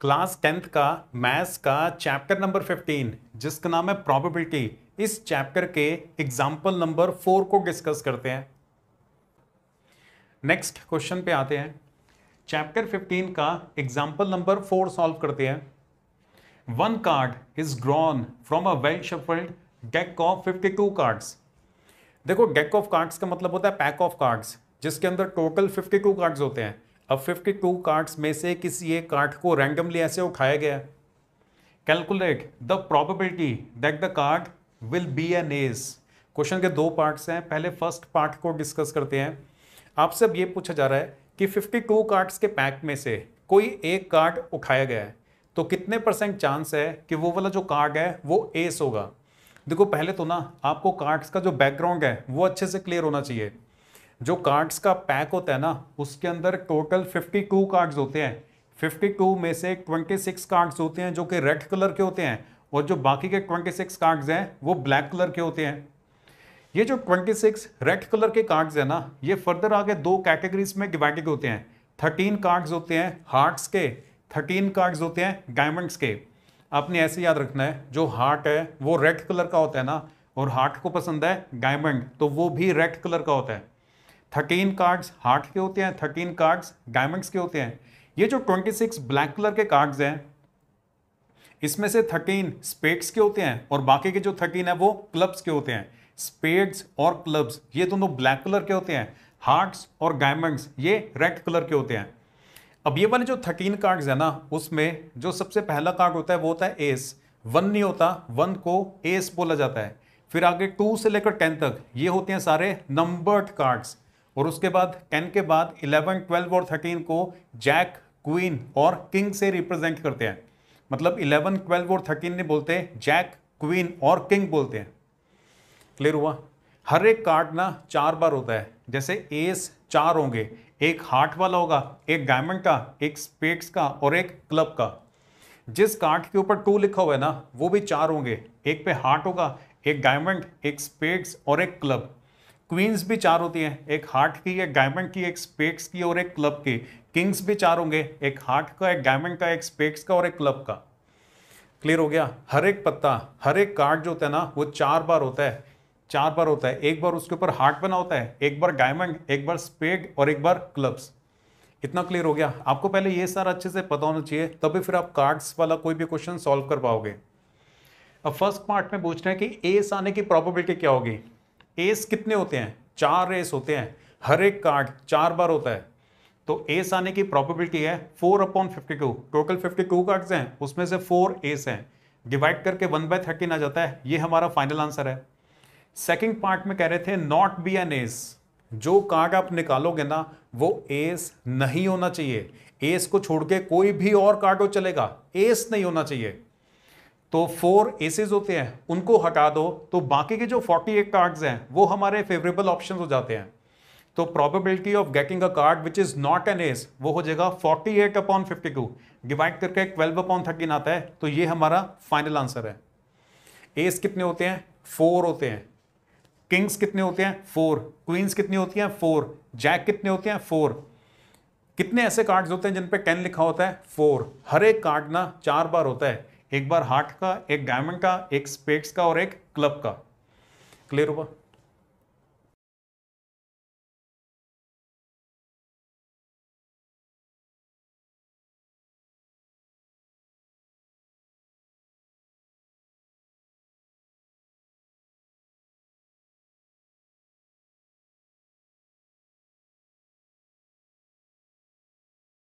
class tenth का maths का chapter number fifteen जिसका नाम है प्रॉबिबिलिटी इस चैप्टर के एग्जाम्पल नंबर फोर को डिस्कस करते हैं नेक्स्ट क्वेश्चन पे आते हैं चैप्टर फिफ्टीन का एग्जाम्पल नंबर फोर सॉल्व करते हैं one card is drawn from a well shuffled deck of fifty two cards देखो डेक ऑफ कार्ड्स का मतलब होता है पैक ऑफ कार्ड्स जिसके अंदर टोटल फिफ्टी टू कार्ड्स होते हैं अब 52 कार्ड्स में से किसी एक कार्ड को रैंडमली ऐसे उठाया गया calculate the probability that the card will be an ace question के दो पार्ट्स हैं पहले फर्स्ट पार्ट को डिस्कस करते हैं आपसे अब ये पूछा जा रहा है कि 52 कार्ड्स के पैक में से कोई एक कार्ड उठाया गया है तो कितने परसेंट चांस है कि वो वाला जो कार्ड है वो एस होगा देखो पहले तो ना आपको कार्ड्स का जो बैकग्राउंड है वो अच्छे से क्लियर होना चाहिए जो कार्ड्स का पैक होता है ना उसके अंदर टोटल 52 कार्ड्स होते हैं 52 में से 26 कार्ड्स होते हैं जो कि रेड कलर के होते हैं और जो बाकी के 26 कार्ड्स हैं वो ब्लैक कलर के होते हैं ये जो 26 रेड कलर के कार्ड्स हैं ना ये फर्दर आगे दो कैटेगरीज में डिवाइडेड होते हैं थर्टीन कार्ड्स होते हैं हार्ट्स के थर्टीन कार्ड्स होते हैं डायमंड्स के आपने ऐसे याद रखना है जो हार्ट है वो रेड कलर का होता है ना और हार्ट को पसंद है डायमंड तो वो भी रेड कलर का होता है थर्टीन कार्ड्स हार्ट के होते हैं थर्टीन कार्ड्स डायमंड्स के होते हैं ये जो ट्वेंटी सिक्स ब्लैक कलर के कार्ड्स हैं इसमें से थर्टीन स्पेड्स के होते हैं और बाकी के जो थर्टीन है वो क्लब्स के होते हैं स्पेड्स और क्लब्स ये दोनों ब्लैक कलर के होते हैं हार्ट्स और डायमंड्स ये रेड कलर के होते हैं अब ये वाले जो थर्टीन कार्ड्स है ना उसमें जो सबसे पहला कार्ड होता है वो होता है एस वन नहीं होता वन को एस बोला जाता है फिर आगे टू से लेकर टेन तक ये होते हैं सारे नंबर्ड कार्ड्स और उसके बाद टेन के बाद इलेवन ट्वेल्व और थर्टीन को जैक क्वीन और किंग से रिप्रेजेंट करते हैं मतलब इलेवन ट्वेल्व और थर्टीन नहीं बोलते जैक क्वीन और किंग बोलते हैं क्लियर हुआ हर एक कार्ड ना चार बार होता है जैसे एस चार होंगे एक हार्ट वाला होगा एक डायमंड का एक स्पेट्स का और एक क्लब का जिस कार्ड के ऊपर टू लिखा हुआ है ना वो भी चार होंगे एक पे हार्ट होगा एक डायमंड एक स्पेट्स और एक क्लब क्वींस भी चार होती हैं एक हार्ट की एक डायमंड की एक स्पेक्स की और एक क्लब की किंग्स भी चार होंगे एक हार्ट का एक डायमंड का एक स्पेक्स का और एक क्लब का क्लियर हो गया हर एक पत्ता हर एक कार्ड जो होता है ना वो चार बार होता है चार बार होता है एक बार उसके ऊपर हार्ट बना होता है एक बार डायमंड एक बार स्पेड और एक बार क्लब्स इतना क्लियर हो गया आपको पहले ये सारा अच्छे से पता होना चाहिए तभी फिर आप कार्ड्स वाला कोई भी क्वेश्चन सॉल्व कर पाओगे अब फर्स्ट पार्ट में पूछ रहे हैं कि एस आने की प्रॉबिलिटी क्या होगी एस कितने होते हैं चार एस होते हैं हर एक कार्ड चार बार होता है तो एस आने की प्रॉबिलिटी है four upon fifty two total fifty two cards हैं उसमें से फोर एस हैं डिवाइड करके वन बाय थर्टीन आ जाता है ये हमारा फाइनल आंसर है सेकेंड पार्ट में कह रहे थे नॉट बी एन एस जो कार्ड आप निकालोगे ना वो एस नहीं होना चाहिए एस को छोड़ के कोई भी और कार्ड हो चलेगा एस नहीं होना चाहिए तो फोर एसेज होते हैं उनको हटा दो तो बाकी के जो 48 कार्ड्स हैं वो हमारे फेवरेबल ऑप्शन हो जाते हैं तो probability of getting a card which is not an ace वो हो जाएगा 48 eight upon fifty two divide करके 12 अपॉन थर्टीन आता है तो ये हमारा फाइनल आंसर है एस कितने होते हैं फोर होते हैं किंग्स कितने होते हैं फोर क्वींस कितनी होती हैं फोर जैक कितने होते हैं फोर कितने ऐसे कार्ड्स होते हैं जिन पे टेन लिखा होता है फोर हर एक कार्ड ना चार बार होता है एक बार हार्ट का एक डायमंड का एक स्पेट्स का और एक क्लब का क्लियर हुआ